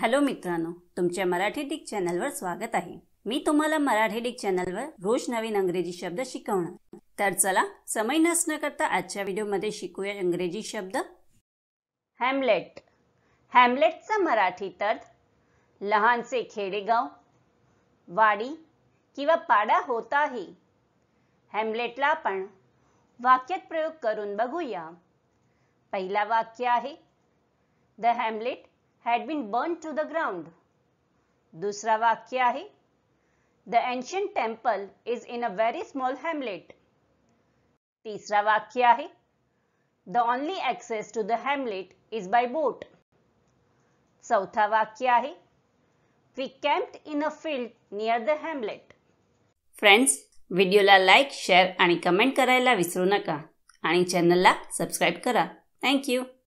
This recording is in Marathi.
हॅलो मित्रांनो तुमच्या मराठी डिक चॅनलवर स्वागत आहे मी तुम्हाला मराठी डिक चॅनलवर रोज नवीन अंग्रेजी शब्द शिकवणार तर चला समय नसणं करता आजच्या व्हिडिओमध्ये शिकूया इंग्रजी शब्द हॅमलेट हॅमलेटचा मराठी अर्थ लहानसे खेडेगाव वाडी किंवा पाडा आहे हॅमलेटला आपण वाक्यात प्रयोग करून बघूया पहिला वाक्य आहे the hamlet had been burnt to the ground. दूसरा वाक्य क्या है The ancient temple is in a very small hamlet. तीसरा वाक्य क्या है The only access to the hamlet is by boat. चौथा वाक्य क्या है We camped in a field near the hamlet. Friends, video like, share and comment आणि कमेंट करायला विसरू नका आणि चॅनलला सबस्क्राईब करा you.